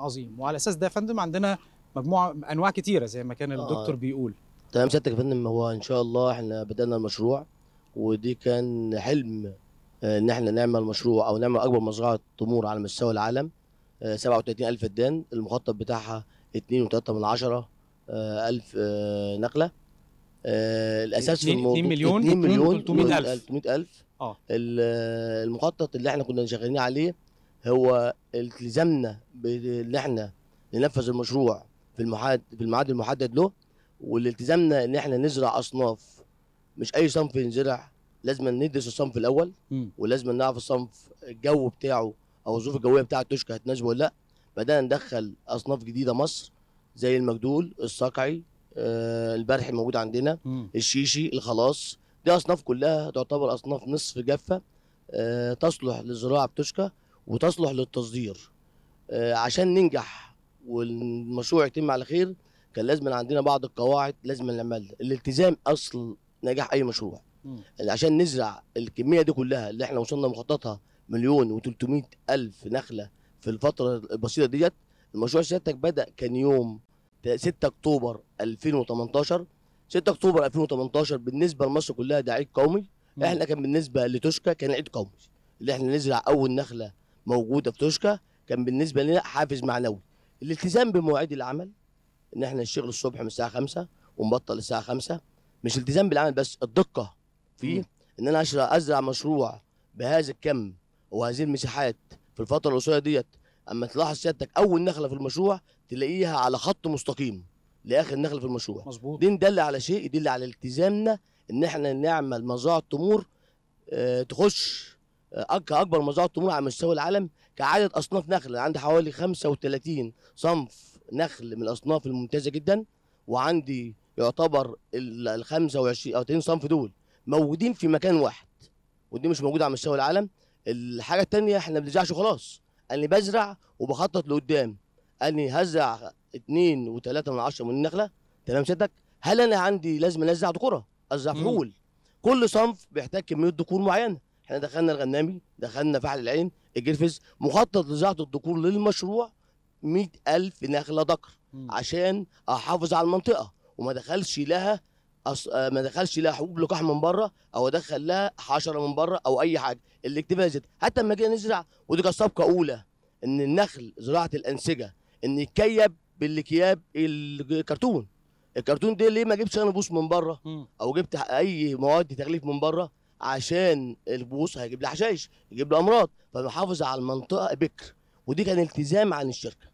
عظيم وعلى اساس ده يا فندم عندنا مجموعه انواع كتيره زي ما كان آه. الدكتور بيقول تمام سيادتك يا فندم هو ان شاء الله احنا بدانا المشروع ودي كان حلم آه، ان احنا نعمل مشروع او نعمل اكبر مزرعه تمور على مستوى العالم 37000 آه، فدان المخطط بتاعها 2.3 من 10 ألف نقله الاساس في الموضوع 2 مليون 2 مليون 300 الف 300 الف اه المخطط اللي احنا كنا شغالين عليه هو التزامنا بان احنا ننفذ المشروع في المحاد في الميعاد المحدد له والالتزامنا ان احنا نزرع اصناف مش اي صنف ينزرع لازم ندرس الصنف الاول ولازم نعرف الصنف الجو بتاعه او الظروف الجويه بتاعه التشكي هتناسبه ولا لا بدانا ندخل اصناف جديده مصر زي المجدول الصقعي آه البرح موجود عندنا مم. الشيشي الخلاص دي اصناف كلها تعتبر اصناف نصف جافه آه تصلح للزراعه بتشكى وتصلح للتصدير آه، عشان ننجح والمشروع يتم على خير كان لازم عندنا بعض القواعد لازم نعملها الالتزام اصل نجاح اي مشروع يعني عشان نزرع الكميه دي كلها اللي احنا وصلنا مخططها مليون و الف نخله في الفتره البسيطه ديت المشروع سيادتك بدا كان يوم 6 اكتوبر 2018 6 اكتوبر 2018 بالنسبه لمصر كلها ده عيد قومي احنا كان بالنسبه لتوشكا كان عيد قومي اللي احنا نزرع اول نخله موجوده في توشكا كان بالنسبه لنا حافز معنوي الالتزام بمواعيد العمل ان احنا نشتغل الصبح من الساعه 5 ونبطل الساعه 5 مش التزام بالعمل بس الدقه فيه ان انا ازرع مشروع بهذا الكم وهذه المساحات في الفتره القصيره ديت اما تلاحظ سيادتك اول نخله في المشروع تلاقيها على خط مستقيم لاخر نخله في المشروع مظبوط دي ندل على شيء يدل على التزامنا ان احنا نعمل مزرعه تمور آه، تخش اكبر مزرعه تمور على مستوى العالم كعدد اصناف نخل عندي حوالي 35 صنف نخل من الاصناف الممتازه جدا وعندي يعتبر ال 25 او 30 صنف دول موجودين في مكان واحد ودي مش موجوده على مستوى العالم الحاجه الثانيه احنا ما بنزرعش خلاص انا بزرع وبخطط لقدام اني هزرع 2 و3 من 10 من النخله تمام سيادتك هل انا عندي لازم ازرع ذكوره ازرع فول كل صنف بيحتاج كميه ذكور معينه احنا دخلنا الغنامي دخلنا فحل العين الجرفز مخطط لزراعه الذكور للمشروع 100000 نخله ذكر عشان احافظ على المنطقه وما دخلش لها أص... آه، ما دخلش لها حبوب لقاح من بره او ادخل لها حشره من بره او اي حاجه الاكتفاء زاد حتى لما جينا نزرع ودي كانت صفقه اولى ان النخل زراعه الانسجه ان يتكيب بالكياب الكرتون الكرتون ده ليه ما جبتش انا بوس من بره او جبت اي مواد تغليف من بره عشان البوص هيجيب لي حشائش يجيب لي امراض فبحافظ على المنطقه بكر ودي كان التزام عن الشركه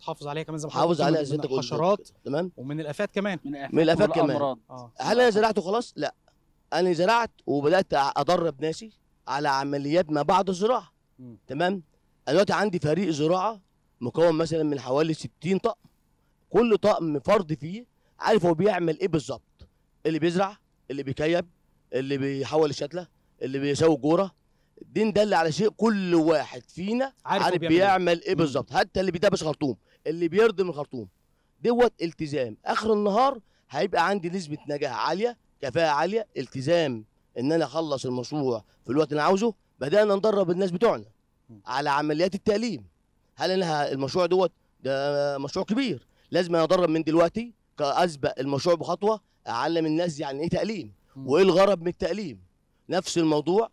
تحافظ عليها كمان زي ما حافظ عليها زي الحشرات تمام ومن الافات كمان من الافات, من كمان آه. هل انا زرعت وخلاص لا انا زرعت وبدات ادرب ناسي على عمليات ما بعد الزراعه تمام انا دلوقتي عندي فريق زراعه مكون مثلا من حوالي 60 طقم كل طقم فرد فيه عارف هو بيعمل ايه بالظبط اللي بيزرع اللي بيكيب اللي بيحول الشتله اللي بيساوي الكوره دي ندل على شيء كل واحد فينا عارف, عارف بيعمل ايه, إيه بالظبط حتى اللي بيدبس خرطوم اللي من الخرطوم دوت التزام اخر النهار هيبقى عندي نسبه نجاح عاليه كفاءه عاليه التزام ان انا اخلص المشروع في الوقت اللي انا عاوزه بدانا ندرب الناس بتوعنا على عمليات التعليم هل انا المشروع دوت ده مشروع كبير لازم ادرب من دلوقتي كاسبق المشروع بخطوه اعلم الناس يعني ايه تاليم وايه الغرض من التأليم نفس الموضوع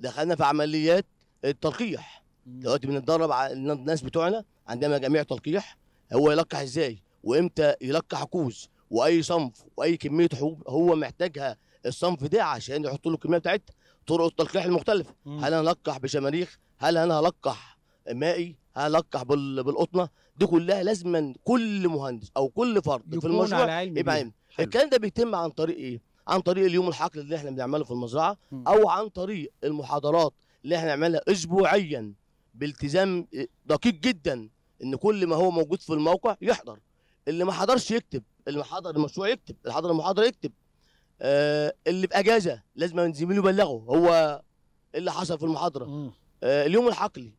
دخلنا في عمليات التلقيح دلوقتي بنتدرب على الناس بتوعنا عندنا جميع تلقيح هو يلقح ازاي وامتى يلقح كوز واي صنف واي كميه حبوب هو محتاجها الصنف ده عشان يحط له الكميه بتاعتها طرق التلقيح المختلفه هل انا هلقح بشماريخ هل انا هلقح مائي هلقح بالقطنه دي كلها لازما كل مهندس او كل فرد في المشروع يبقى علم الكلام ده بيتم عن طريق ايه عن طريق اليوم الحقل اللي احنا بنعمله في المزرعه او عن طريق المحاضرات اللي احنا نعملها اسبوعيا بالتزام دقيق جدا ان كل ما هو موجود في الموقع يحضر اللي ما حضرش يكتب اللي حضر المشروع يكتب اللي حضر المحاضره يكتب آه اللي باجازه لازم زميله يبلغه هو اللي حصل في المحاضره آه اليوم الحقلي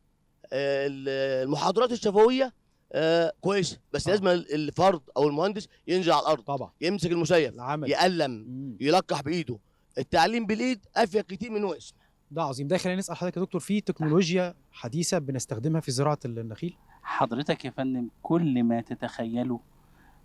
آه المحاضرات الشفويه آه كويسه بس طبعا. آه. لازم الفرد او المهندس ينزل على الارض طبعا يمسك المسيف العمل. يقلم مم. يلقح بايده التعليم بالايد افيد كتير من واسم ده عظيم ده خلينا يعني نسال حضرتك يا دكتور في تكنولوجيا حديثه بنستخدمها في زراعه النخيل حضرتك يا فندم كل ما تتخيله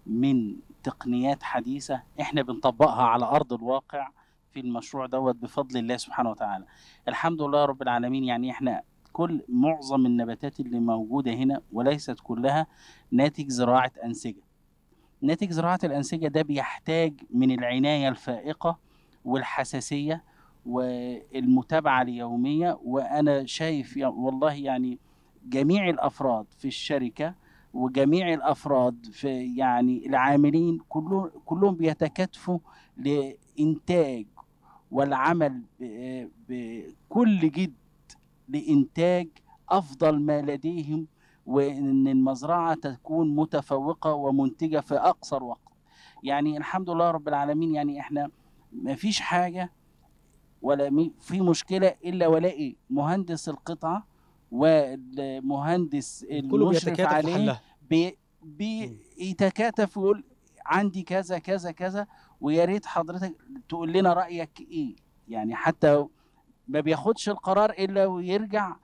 من تقنيات حديثه احنا بنطبقها على ارض الواقع في المشروع دوت بفضل الله سبحانه وتعالى الحمد لله رب العالمين يعني احنا كل معظم النباتات اللي موجودة هنا وليست كلها ناتج زراعة أنسجة ناتج زراعة الأنسجة ده بيحتاج من العناية الفائقة والحساسية والمتابعة اليومية وأنا شايف والله يعني جميع الأفراد في الشركة وجميع الافراد في يعني العاملين كلهم كلهم بيتكاتفوا لانتاج والعمل بكل جد لإنتاج أفضل ما لديهم وإن المزرعة تكون متفوقة ومنتجة في أقصر وقت يعني الحمد لله رب العالمين يعني إحنا ما فيش حاجة ولا في مشكلة إلا ولاقي مهندس القطعة والمهندس المشرف عليه بيتكاتف ويقول عندي كذا كذا كذا ويا ريت حضرتك تقول لنا رايك ايه يعني حتى ما بياخدش القرار الا ويرجع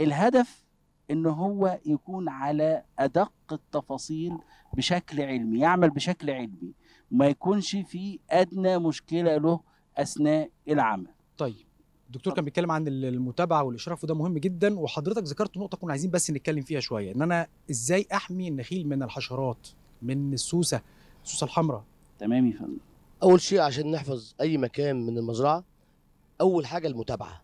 الهدف ان هو يكون على ادق التفاصيل بشكل علمي يعمل بشكل علمي ما يكونش في ادنى مشكله له اثناء العمل طيب الدكتور كان بيتكلم عن المتابعه والاشراف وده مهم جدا وحضرتك ذكرت نقطه كنا عايزين بس نتكلم فيها شويه ان انا ازاي احمي النخيل من الحشرات من السوسه السوسه الحمراء تمام يا فندم اول شيء عشان نحفظ اي مكان من المزرعه اول حاجه المتابعه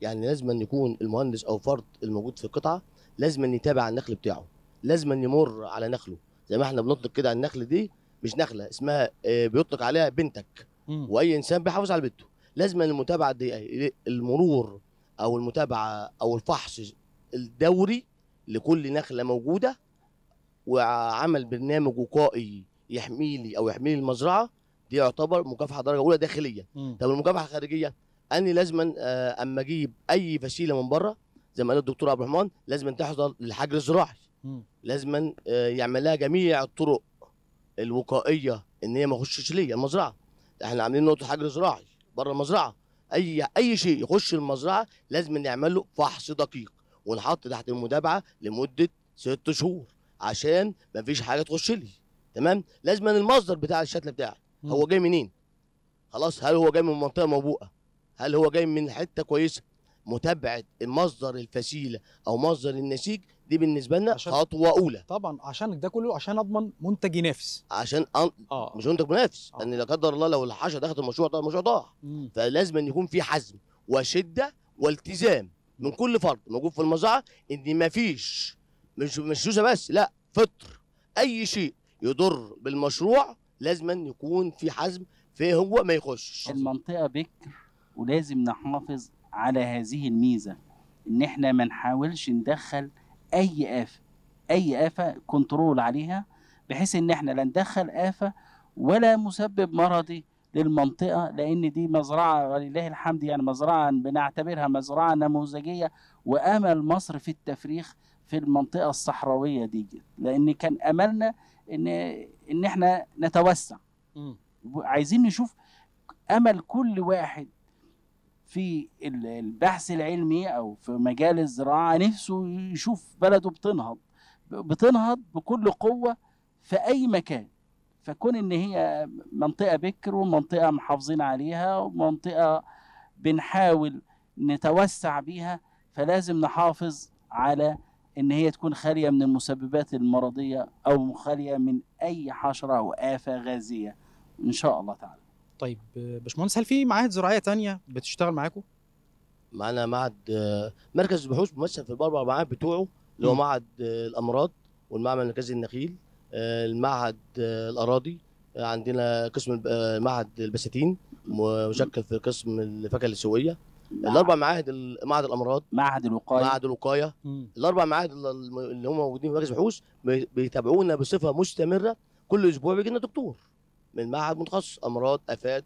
يعني لازم أن يكون المهندس او فرد الموجود في القطعه لازم أن يتابع النخل بتاعه لازم أن يمر على نخله زي ما احنا بنطلق كده على النخل دي مش نخله اسمها آه، بيطلق عليها بنتك واي انسان بيحافظ على بنته لازم المتابعه دي المرور او المتابعه او الفحص الدوري لكل نخله موجوده وعمل برنامج وقائي يحميلي او يحميلي المزرعه دي يعتبر مكافحه درجه اولى داخليه طب المكافحه الخارجيه اني لازما آه، اما اجيب اي فسيله من بره زي ما قال الدكتور عبد الرحمن لازما تحصل للحجر الزراعي لازما آه، يعمل لها جميع الطرق الوقائيه ان هي ما تخشش ليا المزرعه احنا عاملين نقطه حجر زراعي بره المزرعه اي اي شيء يخش المزرعه لازم نعمل له فحص دقيق ونحط تحت المتابعه لمده ست شهور عشان ما فيش حاجه تخش لي تمام لازم المصدر بتاع الشتله بتاعي هو جاي منين خلاص هل هو جاي من منطقه موبوءه هل هو جاي من حته كويسه متابعه المصدر الفسيله او مصدر النسيج دي بالنسبه لنا خطوه اولى طبعا عشان ده كله عشان اضمن منتج ينافس عشان أن... آه. مش منتج منافس آه. لان لا قدر الله لو الحشره دخلت المشروع ده المشروع ضاع فلازم أن يكون في حزم وشده والتزام من كل فرد موجود في المزرعه ان ما فيش مش مش بس لا فطر اي شيء يضر بالمشروع لازم أن يكون في حزم فيه هو ما يخش المنطقه بكر ولازم نحافظ على هذه الميزة إن إحنا ما نحاولش ندخل أي آفة أي آفة كنترول عليها بحيث إن إحنا لا ندخل آفة ولا مسبب مرضي للمنطقة لأن دي مزرعة ولله الحمد يعني مزرعة بنعتبرها مزرعة نموذجية وأمل مصر في التفريخ في المنطقة الصحراوية دي لأن كان أملنا إن إن إحنا نتوسع عايزين نشوف أمل كل واحد في البحث العلمي او في مجال الزراعه نفسه يشوف بلده بتنهض بتنهض بكل قوه في اي مكان فكون ان هي منطقه بكر ومنطقه محافظين عليها ومنطقه بنحاول نتوسع بيها فلازم نحافظ على ان هي تكون خاليه من المسببات المرضيه او خاليه من اي حشره او افه غازيه ان شاء الله تعالى طيب باشمهندس هل في معاهد زراعيه تانية بتشتغل معاكم؟ معانا معهد مركز البحوث ممثل في الاربع معاهد بتوعه اللي هو معهد الامراض والمعمل المركزي النخيل آه، المعهد آه، الاراضي آه، عندنا قسم معهد البساتين مشكل في قسم الفاكهه الاسيويه الاربع معاهد معهد الامراض معهد الوقايه معهد الوقايه الاربع معاهد اللي هم موجودين في مركز البحوث بيتابعونا بصفه مستمره كل اسبوع بيجي لنا دكتور من معهد متخصص امراض افات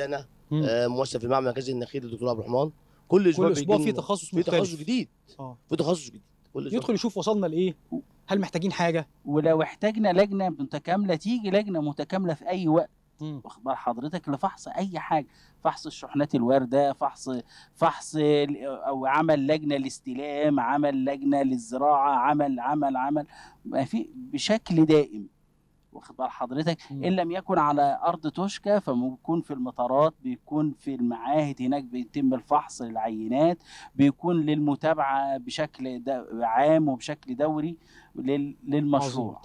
انا آه، آه، موسع في المعمل المركزي النخيل للدكتور عبد الرحمن كل اسبوع كل اسبوع في تخصص في تخصص جديد اه في تخصص جديد كل أسبوع. يدخل يشوف وصلنا لايه هل محتاجين حاجه ولو احتاجنا لجنه متكامله تيجي لجنه متكامله في اي وقت واخبار حضرتك لفحص اي حاجه فحص الشحنات الوارده فحص فحص او عمل لجنه لاستلام عمل لجنه للزراعه عمل عمل عمل في بشكل دائم واخد بال حضرتك ان لم يكن على ارض توشكا فبيكون في المطارات بيكون في المعاهد هناك بيتم الفحص للعينات بيكون للمتابعه بشكل عام وبشكل دوري للمشروع